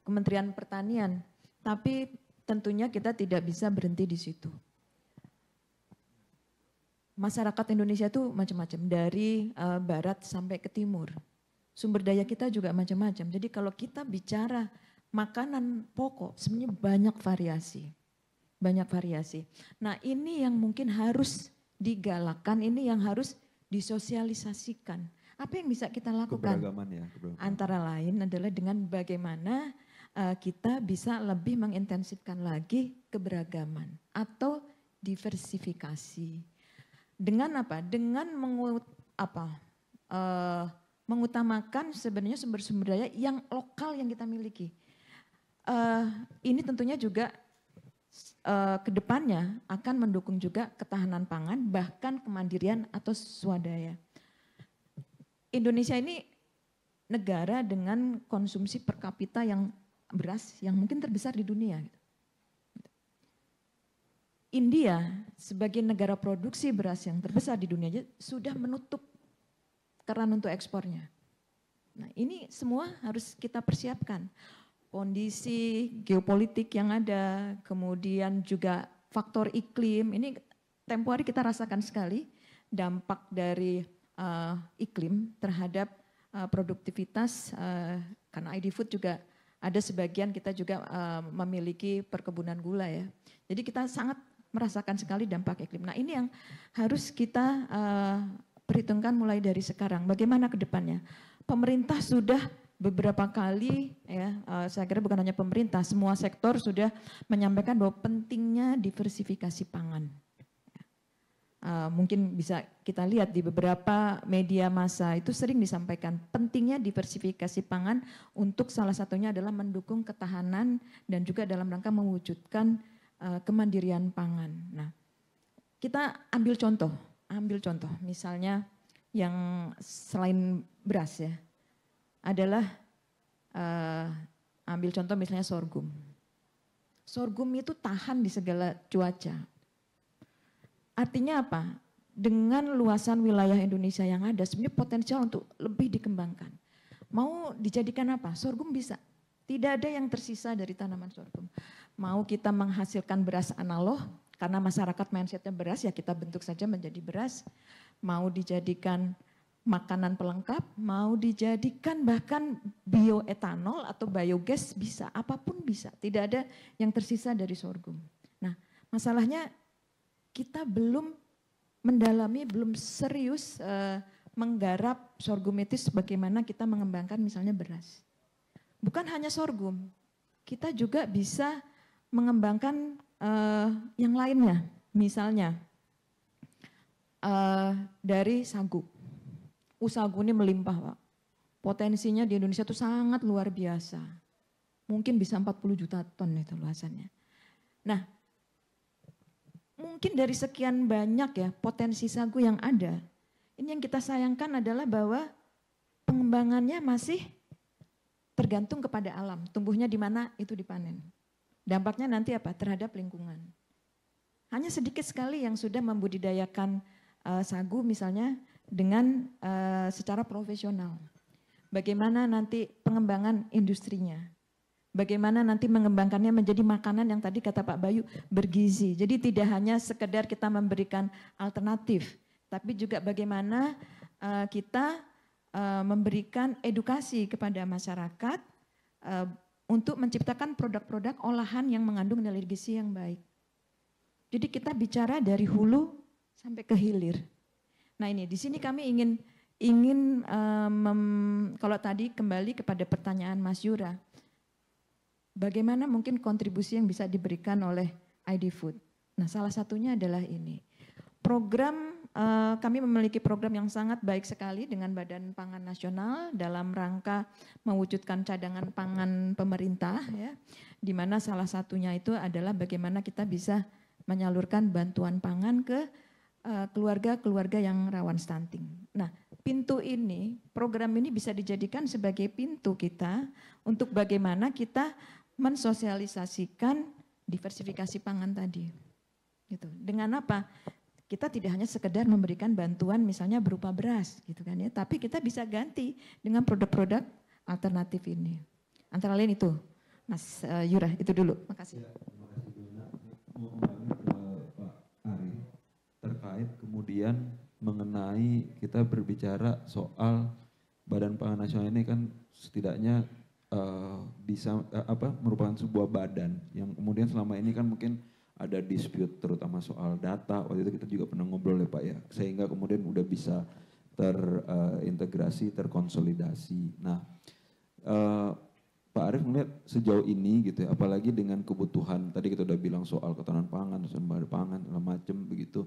Kementerian Pertanian. Tapi tentunya kita tidak bisa berhenti di situ masyarakat Indonesia itu macam-macam dari uh, barat sampai ke timur. Sumber daya kita juga macam-macam. Jadi kalau kita bicara makanan pokok sebenarnya banyak variasi. Banyak variasi. Nah, ini yang mungkin harus digalakkan, ini yang harus disosialisasikan. Apa yang bisa kita lakukan? Keberagaman ya, keberagaman. Antara lain adalah dengan bagaimana uh, kita bisa lebih mengintensifkan lagi keberagaman atau diversifikasi dengan apa? Dengan mengut, apa? Uh, mengutamakan sebenarnya sumber-sumber daya yang lokal yang kita miliki. Uh, ini tentunya juga uh, eh, kedepannya akan mendukung juga ketahanan pangan bahkan kemandirian atau swadaya. Indonesia ini negara dengan konsumsi per kapita yang beras yang mungkin terbesar di dunia. Gitu. India sebagai negara produksi beras yang terbesar di dunia sudah menutup keran untuk ekspornya. Nah ini semua harus kita persiapkan. Kondisi geopolitik yang ada, kemudian juga faktor iklim, ini tempo hari kita rasakan sekali dampak dari uh, iklim terhadap uh, produktivitas uh, karena ID Food juga ada sebagian kita juga uh, memiliki perkebunan gula ya. Jadi kita sangat merasakan sekali dampak iklim. Nah ini yang harus kita uh, perhitungkan mulai dari sekarang. Bagaimana ke depannya? Pemerintah sudah beberapa kali ya uh, saya kira bukan hanya pemerintah semua sektor sudah menyampaikan bahwa pentingnya diversifikasi pangan uh, mungkin bisa kita lihat di beberapa media massa itu sering disampaikan pentingnya diversifikasi pangan untuk salah satunya adalah mendukung ketahanan dan juga dalam rangka mewujudkan Eh, kemandirian pangan. Nah, kita ambil contoh, ambil contoh misalnya yang selain beras ya, adalah uh, ambil contoh misalnya sorghum. Sorghum itu tahan di segala cuaca. Artinya apa? Dengan luasan wilayah Indonesia yang ada, sebenarnya potensial untuk lebih dikembangkan. Mau dijadikan apa? Sorghum bisa. Tidak ada yang tersisa dari tanaman sorghum mau kita menghasilkan beras analog karena masyarakat mindsetnya beras ya kita bentuk saja menjadi beras mau dijadikan makanan pelengkap mau dijadikan bahkan bioetanol atau biogas bisa apapun bisa tidak ada yang tersisa dari sorghum nah masalahnya kita belum mendalami belum serius uh, menggarap sorghum itu bagaimana kita mengembangkan misalnya beras bukan hanya sorghum kita juga bisa mengembangkan uh, yang lainnya, misalnya uh, dari sagu. Usagu uh, ini melimpah, Pak. Potensinya di Indonesia itu sangat luar biasa. Mungkin bisa 40 juta ton itu luasannya. Nah, mungkin dari sekian banyak ya potensi sagu yang ada, ini yang kita sayangkan adalah bahwa pengembangannya masih tergantung kepada alam. Tumbuhnya di mana itu dipanen. Dampaknya nanti apa? Terhadap lingkungan. Hanya sedikit sekali yang sudah membudidayakan uh, sagu misalnya dengan uh, secara profesional. Bagaimana nanti pengembangan industrinya. Bagaimana nanti mengembangkannya menjadi makanan yang tadi kata Pak Bayu bergizi. Jadi tidak hanya sekedar kita memberikan alternatif, tapi juga bagaimana uh, kita uh, memberikan edukasi kepada masyarakat uh, untuk menciptakan produk-produk olahan yang mengandung nilai gizi yang baik. Jadi kita bicara dari hulu sampai ke hilir. Nah ini di sini kami ingin ingin um, mem, kalau tadi kembali kepada pertanyaan Mas Yura, bagaimana mungkin kontribusi yang bisa diberikan oleh ID Food? Nah salah satunya adalah ini program Eh, kami memiliki program yang sangat baik sekali dengan Badan Pangan Nasional dalam rangka mewujudkan cadangan pangan pemerintah ya di mana salah satunya itu adalah bagaimana kita bisa menyalurkan bantuan pangan ke eh, keluarga-keluarga uh, yang rawan stunting. Nah, pintu ini, program ini bisa dijadikan sebagai pintu kita untuk bagaimana kita mensosialisasikan diversifikasi pangan tadi. Gitu. Dengan apa? kita tidak hanya sekedar memberikan bantuan misalnya berupa beras gitu kan ya, tapi kita bisa ganti dengan produk-produk alternatif ini. Antara lain itu, Mas eh, Yura itu dulu. Makasih. Ya, terima kasih ke Pak Ari terkait kemudian mengenai kita berbicara soal Badan Pangan Nasional ini kan setidaknya uh, bisa uh, apa merupakan sebuah badan yang kemudian selama ini kan mungkin ada dispute terutama soal data waktu itu kita juga pernah ngobrol ya Pak ya sehingga kemudian udah bisa terintegrasi eh, uh, terkonsolidasi nah uh, Pak Arief melihat sejauh ini gitu ya apalagi dengan kebutuhan tadi kita udah bilang soal ketahanan pangan sumber pangan segala macam begitu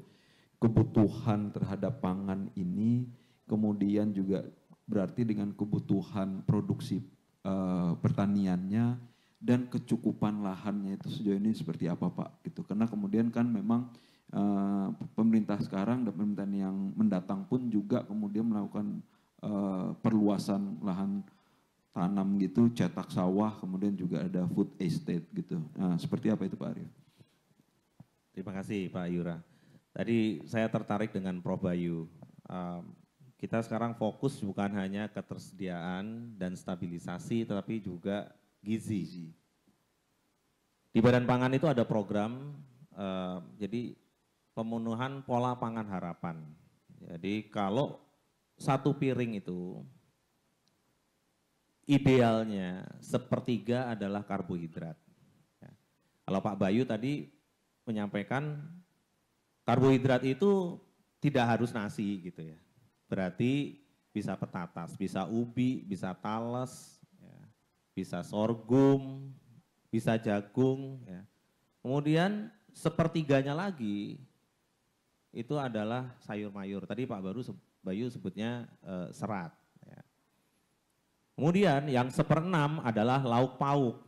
kebutuhan terhadap pangan ini kemudian juga berarti dengan kebutuhan produksi uh, pertaniannya dan kecukupan lahannya itu sejauh ini seperti apa Pak gitu karena kemudian kan memang uh, pemerintah sekarang dan pemerintahan yang mendatang pun juga kemudian melakukan uh, perluasan lahan tanam gitu cetak sawah kemudian juga ada food estate gitu nah seperti apa itu Pak Arif? Terima kasih Pak Yura tadi saya tertarik dengan Probayu um, kita sekarang fokus bukan hanya ketersediaan dan stabilisasi tetapi juga gizi. Di Badan Pangan itu ada program, eh, jadi pemenuhan pola pangan harapan. Jadi kalau satu piring itu idealnya sepertiga adalah karbohidrat. Ya. Kalau Pak Bayu tadi menyampaikan karbohidrat itu tidak harus nasi gitu ya. Berarti bisa petatas, bisa ubi, bisa talas, bisa sorghum, bisa jagung. Ya. Kemudian sepertiganya lagi itu adalah sayur mayur. Tadi Pak Baru Bayu sebutnya e, serat. Ya. Kemudian yang seperenam adalah lauk pauk.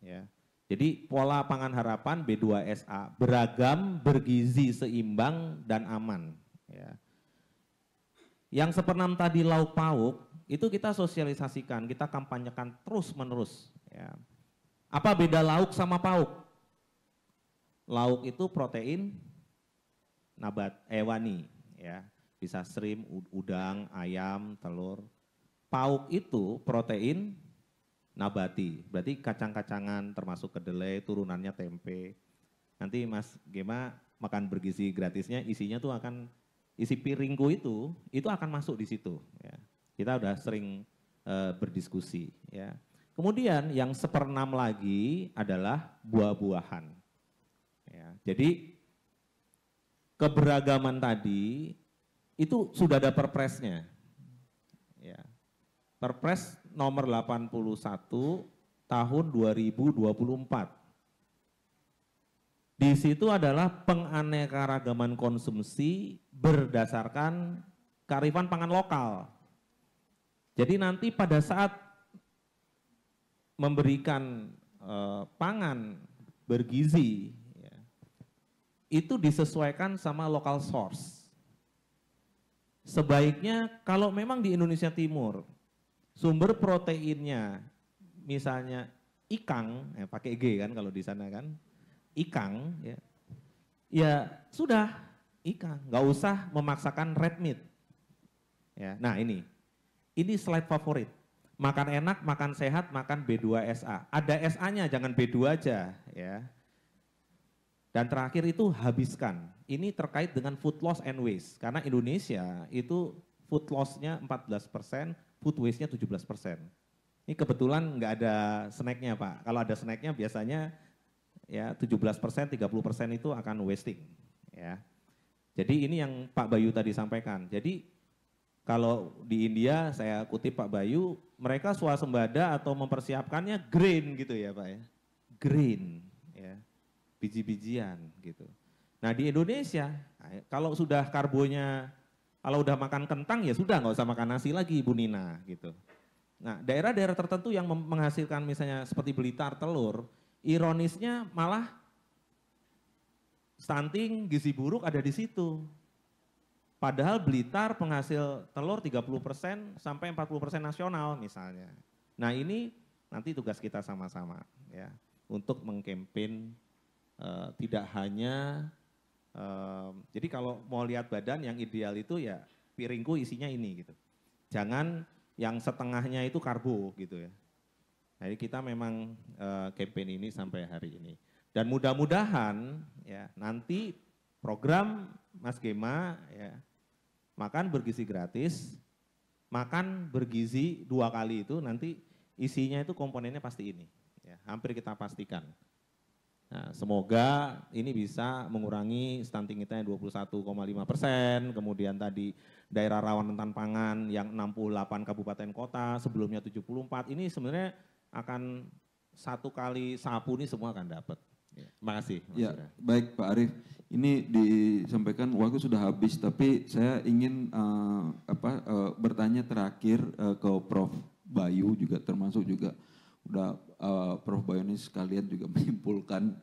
Ya. Jadi pola pangan harapan B2SA beragam, bergizi, seimbang dan aman. Ya. Yang seperenam tadi lauk pauk itu kita sosialisasikan, kita kampanyekan terus-menerus. Ya. Apa beda lauk sama pauk? Lauk itu protein nabat ewani, eh, ya bisa shrimp, udang, ayam, telur. Pauk itu protein nabati, berarti kacang-kacangan termasuk kedelai, turunannya tempe. Nanti Mas Gema makan bergizi gratisnya, isinya tuh akan isi piringku itu, itu akan masuk di situ. Ya. Kita udah sering e, berdiskusi ya. Kemudian yang seperenam lagi adalah buah-buahan. Ya, jadi keberagaman tadi itu sudah ada perpresnya. Ya. Perpres nomor 81 tahun 2024. Di situ adalah penganekaragaman konsumsi berdasarkan karifan pangan lokal. Jadi nanti pada saat memberikan e, pangan bergizi, ya, itu disesuaikan sama local source. Sebaiknya kalau memang di Indonesia Timur sumber proteinnya misalnya ikang, ya pakai G kan kalau di sana kan, ikang ya, ya sudah ikan, nggak usah memaksakan red meat. Ya, nah ini ini slide favorit. Makan enak, makan sehat, makan B2SA. Ada SA-nya, jangan B2 aja ya. Dan terakhir itu habiskan. Ini terkait dengan food loss and waste. Karena Indonesia itu food loss-nya 14%, food waste-nya 17%. Ini kebetulan nggak ada snack-nya Pak. Kalau ada snack-nya biasanya ya 17%, 30% itu akan wasting. Ya. Jadi ini yang Pak Bayu tadi sampaikan. Jadi kalau di India saya kutip Pak Bayu, mereka swasembada atau mempersiapkannya green gitu ya Pak ya. Green ya. Biji-bijian gitu. Nah di Indonesia kalau sudah karbonya kalau udah makan kentang ya sudah nggak usah makan nasi lagi Bu Nina gitu. Nah daerah-daerah tertentu yang menghasilkan misalnya seperti belitar telur, ironisnya malah stunting, gizi buruk ada di situ. Padahal Blitar penghasil telur 30% sampai 40% nasional misalnya. Nah ini nanti tugas kita sama-sama ya untuk mengkempen uh, tidak hanya uh, jadi kalau mau lihat badan yang ideal itu ya piringku isinya ini gitu. Jangan yang setengahnya itu karbo gitu ya. Jadi kita memang uh, eh, campaign ini sampai hari ini. Dan mudah-mudahan ya nanti program Mas Gema ya makan bergizi gratis, makan bergizi dua kali itu nanti isinya itu komponennya pasti ini. Ya, hampir kita pastikan. Nah, semoga ini bisa mengurangi stunting kita yang 21,5 persen, kemudian tadi daerah rawan rentan pangan yang 68 kabupaten kota, sebelumnya 74, ini sebenarnya akan satu kali sapu ini semua akan dapat. Iya. Terima kasih. Mas ya, baik Pak Arief. Ini disampaikan waktu sudah habis, tapi saya ingin uh, apa uh, bertanya terakhir uh, ke Prof. Bayu juga termasuk juga udah uh, Prof. Bayu ini sekalian juga menyimpulkan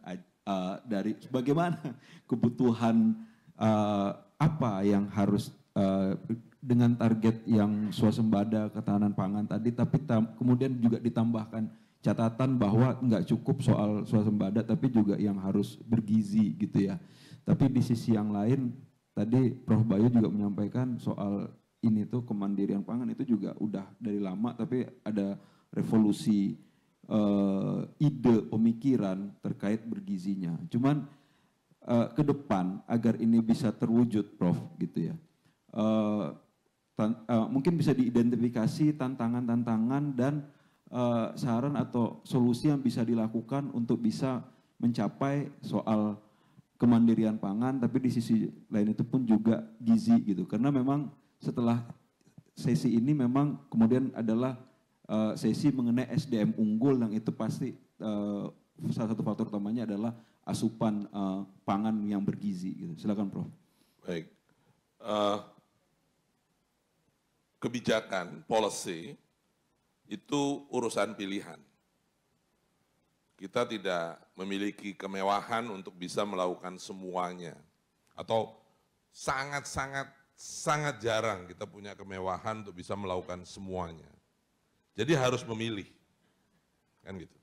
uh, dari bagaimana kebutuhan uh, apa yang harus uh, dengan target yang swasembada ketahanan pangan tadi, tapi tam kemudian juga ditambahkan catatan bahwa nggak cukup soal suasembada tapi juga yang harus bergizi gitu ya. Tapi di sisi yang lain tadi Prof Bayu juga menyampaikan soal ini tuh kemandirian pangan itu juga udah dari lama tapi ada revolusi uh, ide pemikiran terkait bergizinya. Cuman uh, ke depan agar ini bisa terwujud, Prof, gitu ya. Uh, uh, mungkin bisa diidentifikasi tantangan-tantangan dan uh, saran atau solusi yang bisa dilakukan untuk bisa mencapai soal kemandirian pangan tapi di sisi lain itu pun juga gizi gitu karena memang setelah sesi ini memang kemudian adalah uh, sesi mengenai SDM unggul yang itu pasti uh, salah satu faktor utamanya adalah asupan uh, pangan yang bergizi gitu silakan Prof baik uh, kebijakan policy itu urusan pilihan. Kita tidak memiliki kemewahan untuk bisa melakukan semuanya. Atau sangat-sangat sangat jarang kita punya kemewahan untuk bisa melakukan semuanya. Jadi harus memilih. Kan gitu.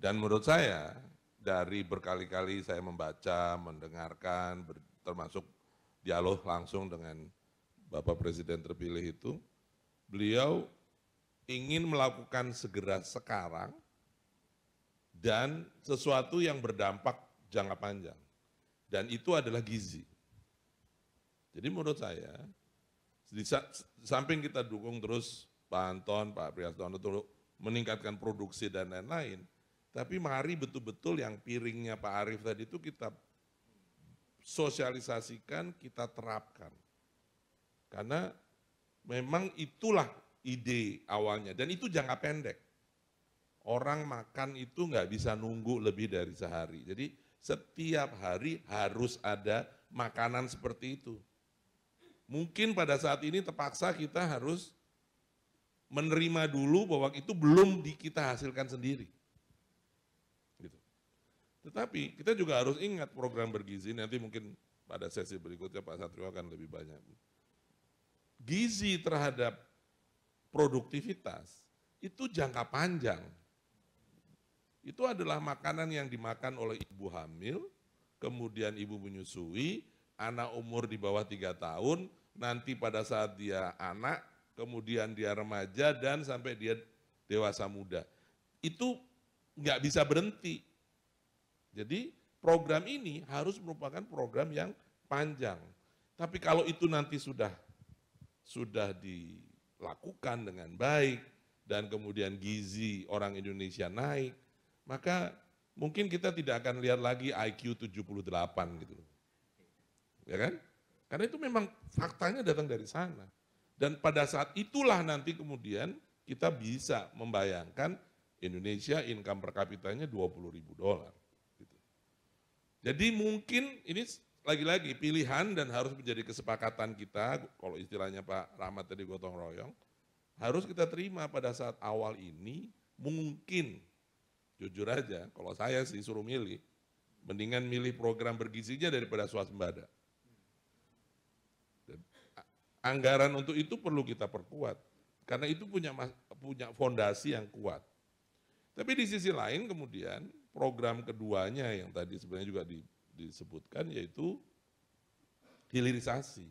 Dan menurut saya dari berkali-kali saya membaca, mendengarkan termasuk dialog langsung dengan Bapak Presiden terpilih itu, beliau ingin melakukan segera sekarang dan sesuatu yang berdampak jangka panjang. Dan itu adalah gizi. Jadi menurut saya, di samping kita dukung terus Pak Anton, Pak Priyastono untuk meningkatkan produksi dan lain-lain, tapi mari betul-betul yang piringnya Pak Arief tadi itu kita sosialisasikan, kita terapkan. Karena memang itulah ide awalnya. Dan itu jangka pendek. Orang makan itu nggak bisa nunggu lebih dari sehari. Jadi setiap hari harus ada makanan seperti itu. Mungkin pada saat ini terpaksa kita harus menerima dulu bahwa itu belum di kita hasilkan sendiri. Gitu. Tetapi kita juga harus ingat program bergizi nanti mungkin pada sesi berikutnya Pak Satrio akan lebih banyak. Gizi terhadap produktivitas, itu jangka panjang. Itu adalah makanan yang dimakan oleh ibu hamil, kemudian ibu menyusui, anak umur di bawah 3 tahun, nanti pada saat dia anak, kemudian dia remaja, dan sampai dia dewasa muda. Itu nggak bisa berhenti. Jadi program ini harus merupakan program yang panjang. Tapi kalau itu nanti sudah sudah di lakukan dengan baik dan kemudian gizi orang Indonesia naik, maka mungkin kita tidak akan lihat lagi IQ 78 gitu. Ya kan? Karena itu memang faktanya datang dari sana. Dan pada saat itulah nanti kemudian kita bisa membayangkan Indonesia income per kapitanya 20 ribu dolar. Gitu. Jadi mungkin ini lagi-lagi pilihan dan harus menjadi kesepakatan kita, kalau istilahnya Pak Rahmat tadi gotong royong, harus kita terima pada saat awal ini mungkin, jujur aja, kalau saya sih suruh milih, mendingan milih program bergizinya daripada swasembada. anggaran untuk itu perlu kita perkuat, karena itu punya punya fondasi yang kuat. Tapi di sisi lain kemudian program keduanya yang tadi sebenarnya juga di disebutkan yaitu hilirisasi.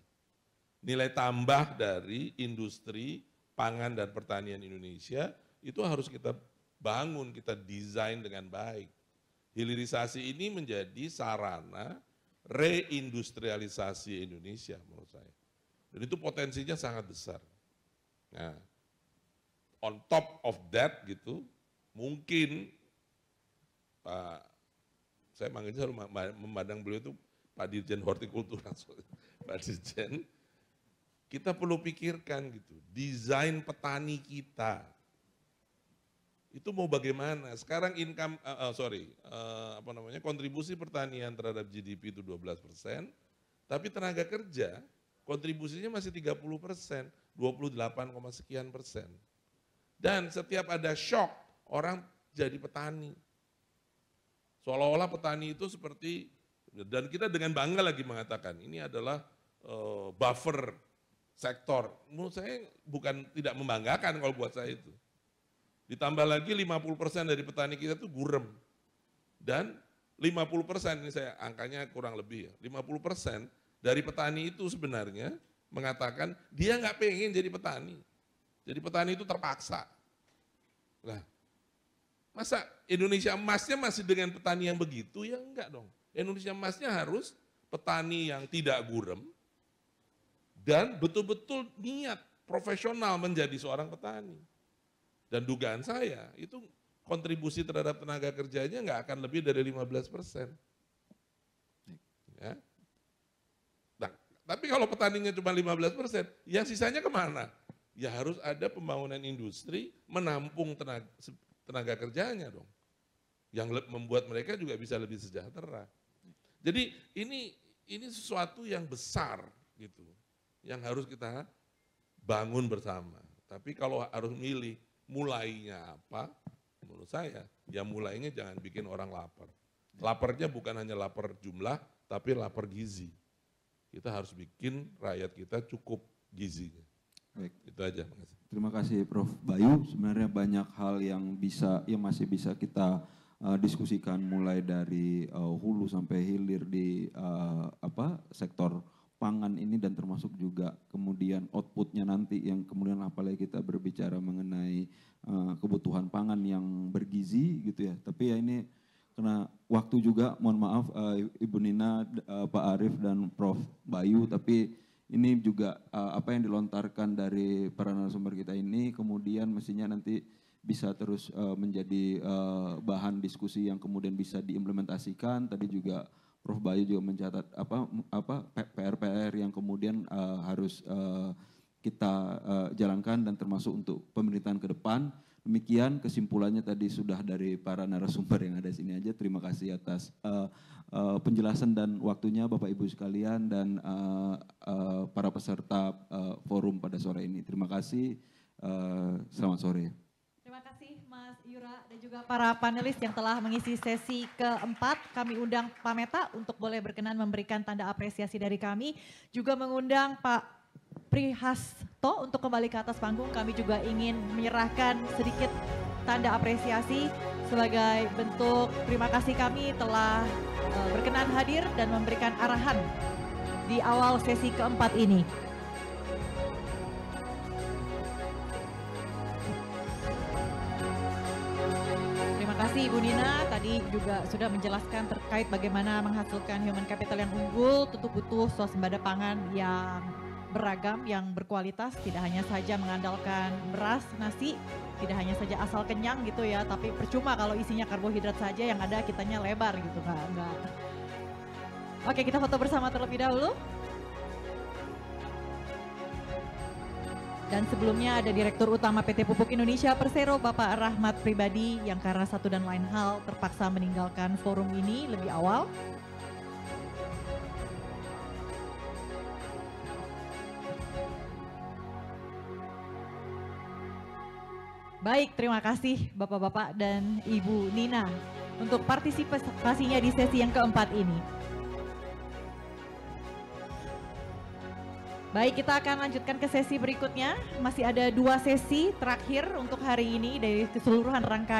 Nilai tambah dari industri pangan dan pertanian Indonesia itu harus kita bangun, kita desain dengan baik. Hilirisasi ini menjadi sarana reindustrialisasi Indonesia menurut saya. Dan itu potensinya sangat besar. Nah, on top of that gitu, mungkin Pak saya manggilnya selalu memandang beliau itu Pak Dirjen Hortikultura, Pak Dirjen, kita perlu pikirkan gitu, desain petani kita. Itu mau bagaimana? Sekarang income, uh, uh, sorry, uh, apa namanya, kontribusi pertanian terhadap GDP itu 12 persen, tapi tenaga kerja kontribusinya masih 30 persen, 28, sekian persen. Dan setiap ada shock, orang jadi petani. Seolah-olah petani itu seperti, dan kita dengan bangga lagi mengatakan, ini adalah uh, buffer sektor. Menurut saya bukan tidak membanggakan kalau buat saya itu. Ditambah lagi 50% dari petani kita itu gurem. Dan 50% ini saya angkanya kurang lebih ya, 50% dari petani itu sebenarnya mengatakan dia nggak pengen jadi petani. Jadi petani itu terpaksa. Nah, Masa Indonesia emasnya masih dengan petani yang begitu? Ya enggak dong. Indonesia emasnya harus petani yang tidak gurem dan betul-betul niat profesional menjadi seorang petani. Dan dugaan saya itu kontribusi terhadap tenaga kerjanya nggak akan lebih dari 15 persen. Ya. Nah, tapi kalau petaninya cuma 15 persen, yang sisanya kemana? Ya harus ada pembangunan industri menampung tenaga, tenaga kerjanya dong. Yang membuat mereka juga bisa lebih sejahtera. Jadi ini ini sesuatu yang besar gitu, yang harus kita bangun bersama. Tapi kalau harus milih mulainya apa, menurut saya ya mulainya jangan bikin orang lapar. Laparnya bukan hanya lapar jumlah, tapi lapar gizi. Kita harus bikin rakyat kita cukup gizinya. Baik. Itu aja, makasih. Terima kasih Prof. Bayu. Sebenarnya banyak hal yang bisa yang masih bisa kita uh, diskusikan mulai dari uh, hulu sampai hilir di uh, apa sektor pangan ini dan termasuk juga kemudian outputnya nanti yang kemudian apalagi kita berbicara mengenai uh, kebutuhan pangan yang bergizi gitu ya tapi ya ini karena waktu juga mohon maaf uh, Ibu Nina, uh, Pak Arief dan Prof Bayu tapi ini juga uh, apa yang dilontarkan dari para narasumber kita ini kemudian mestinya nanti bisa terus uh, menjadi uh, bahan diskusi yang kemudian bisa diimplementasikan tadi juga Prof Bayu juga mencatat apa apa PR-PR yang kemudian uh, harus uh, kita uh, jalankan dan termasuk untuk pemerintahan ke depan Demikian kesimpulannya tadi sudah dari para narasumber yang ada di sini aja. Terima kasih atas uh, uh, penjelasan dan waktunya Bapak Ibu sekalian dan uh, uh, para peserta uh, forum pada sore ini. Terima kasih. Uh, selamat sore. Terima kasih Mas Yura dan juga para panelis yang telah mengisi sesi keempat. Kami undang Pak Meta untuk boleh berkenan memberikan tanda apresiasi dari kami. Juga mengundang Pak Prihasto untuk kembali ke atas panggung. Kami juga ingin menyerahkan sedikit tanda apresiasi sebagai bentuk terima kasih kami telah e, berkenan hadir dan memberikan arahan di awal sesi keempat ini. Terima kasih Ibu Nina tadi juga sudah menjelaskan terkait bagaimana menghasilkan human capital yang unggul, tentu butuh suasembada pangan yang beragam yang berkualitas, tidak hanya saja mengandalkan beras, nasi, tidak hanya saja asal kenyang gitu ya, tapi percuma kalau isinya karbohidrat saja yang ada kitanya lebar gitu, nggak, nggak. Oke, kita foto bersama terlebih dahulu. Dan sebelumnya ada Direktur Utama PT Pupuk Indonesia Persero Bapak Rahmat Pribadi yang karena satu dan lain hal terpaksa meninggalkan forum ini lebih awal Baik, terima kasih Bapak-Bapak dan Ibu Nina untuk partisipasinya di sesi yang keempat ini. Baik, kita akan lanjutkan ke sesi berikutnya. Masih ada dua sesi terakhir untuk hari ini dari keseluruhan rangkaian.